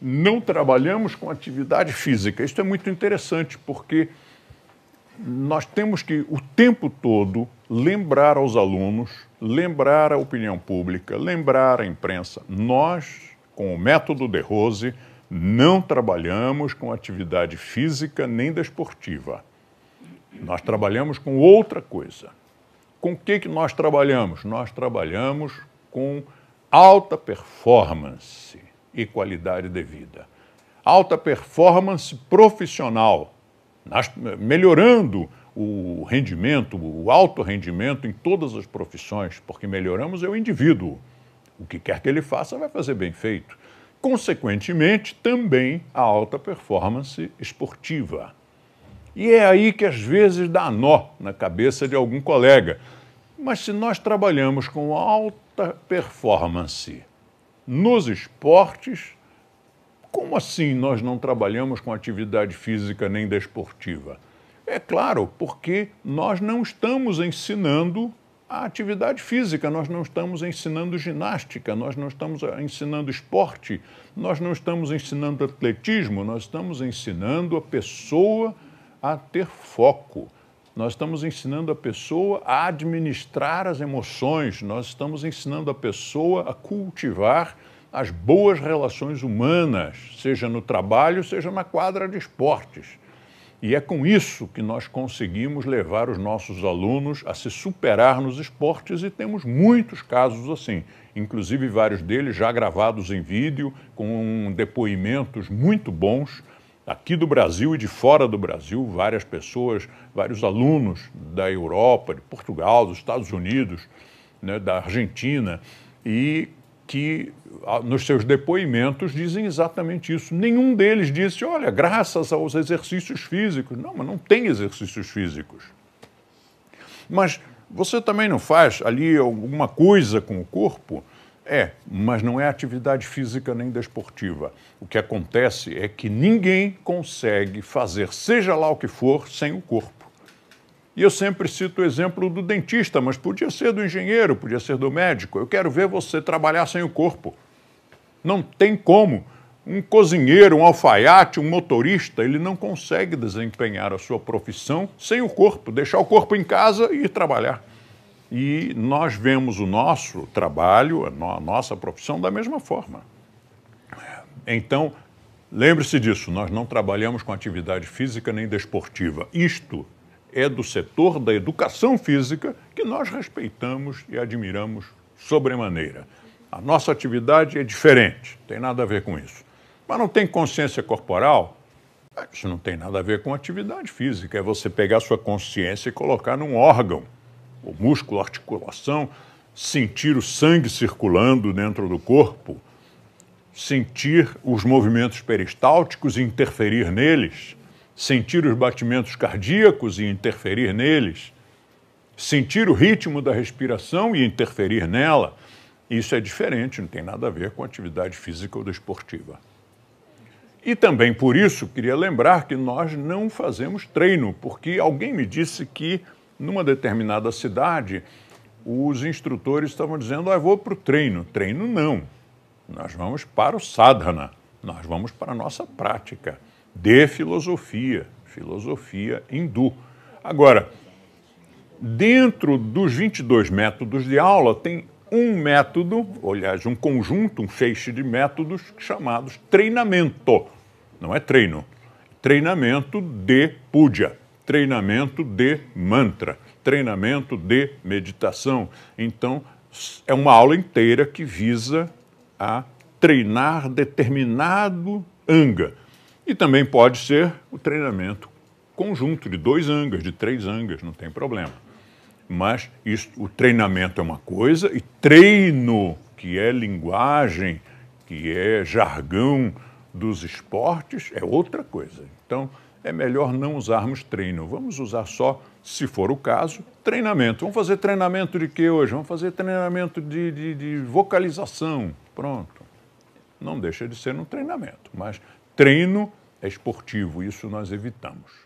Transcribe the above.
não trabalhamos com atividade física. Isso é muito interessante porque nós temos que o tempo todo lembrar aos alunos, lembrar à opinião pública, lembrar à imprensa. Nós, com o método de Rose, não trabalhamos com atividade física nem desportiva. Nós trabalhamos com outra coisa. Com o que, que nós trabalhamos? Nós trabalhamos com alta performance e qualidade de vida. Alta performance profissional, nas, melhorando o rendimento, o alto rendimento em todas as profissões, porque melhoramos é o indivíduo. O que quer que ele faça vai fazer bem feito. Consequentemente, também a alta performance esportiva. E é aí que às vezes dá nó na cabeça de algum colega. Mas se nós trabalhamos com alta performance nos esportes, como assim nós não trabalhamos com atividade física nem desportiva? É claro, porque nós não estamos ensinando a atividade física, nós não estamos ensinando ginástica, nós não estamos eh, ensinando esporte, nós não estamos ensinando atletismo, nós estamos ensinando a pessoa a ter foco. Nós estamos ensinando a pessoa a administrar as emoções, nós estamos ensinando a pessoa a cultivar as boas relações humanas, seja no trabalho, seja na quadra de esportes. E é com isso que nós conseguimos levar os nossos alunos a se superar nos esportes e temos muitos casos assim, inclusive vários deles já gravados em vídeo, com depoimentos muito bons aqui do Brasil e de fora do Brasil, várias pessoas, vários alunos da Europa, de Portugal, dos Estados Unidos, né, da Argentina, e que nos seus depoimentos dizem exatamente isso. Nenhum deles disse, olha, graças aos exercícios físicos. Não, mas não tem exercícios físicos. Mas você também não faz ali alguma coisa com o corpo? É, mas não é atividade física nem desportiva. O que acontece é que ninguém consegue fazer, seja lá o que for, sem o corpo. E eu sempre cito o exemplo do dentista, mas podia ser do engenheiro, podia ser do médico. Eu quero ver você trabalhar sem o corpo. Não tem como. Um cozinheiro, um alfaiate, um motorista, ele não consegue desempenhar a sua profissão sem o corpo, deixar o corpo em casa e ir trabalhar. E nós vemos o nosso trabalho, a nossa profissão, da mesma forma. Então, lembre-se disso: nós não trabalhamos com atividade física nem desportiva. Isto é do setor da educação física que nós respeitamos e admiramos sobremaneira. A nossa atividade é diferente, tem nada a ver com isso. Mas não tem consciência corporal? Ah, isso não tem nada a ver com atividade física, é você pegar sua consciência e colocar num órgão o músculo, a articulação, sentir o sangue circulando dentro do corpo, sentir os movimentos peristálticos e interferir neles, sentir os batimentos cardíacos e interferir neles, sentir o ritmo da respiração e interferir nela. Isso é diferente, não tem nada a ver com atividade física ou desportiva. E também por isso, queria lembrar que nós não fazemos treino, porque alguém me disse que numa determinada cidade, os instrutores estavam dizendo: ah, vou para o treino. Treino não. Nós vamos para o sadhana, nós vamos para a nossa prática de filosofia, filosofia hindu. Agora, dentro dos 22 métodos de aula, tem um método, ou, aliás, um conjunto, um feixe de métodos chamados treinamento. Não é treino, é treinamento de puja treinamento de mantra, treinamento de meditação. Então, é uma aula inteira que visa a treinar determinado anga. E também pode ser o treinamento conjunto de dois angas, de três angas, não tem problema. Mas isso, o treinamento é uma coisa e treino, que é linguagem, que é jargão dos esportes, é outra coisa. Então, é melhor não usarmos treino. Vamos usar só, se for o caso, treinamento. Vamos fazer treinamento de que hoje? Vamos fazer treinamento de, de, de vocalização. Pronto. Não deixa de ser um treinamento, mas treino é esportivo, isso nós evitamos.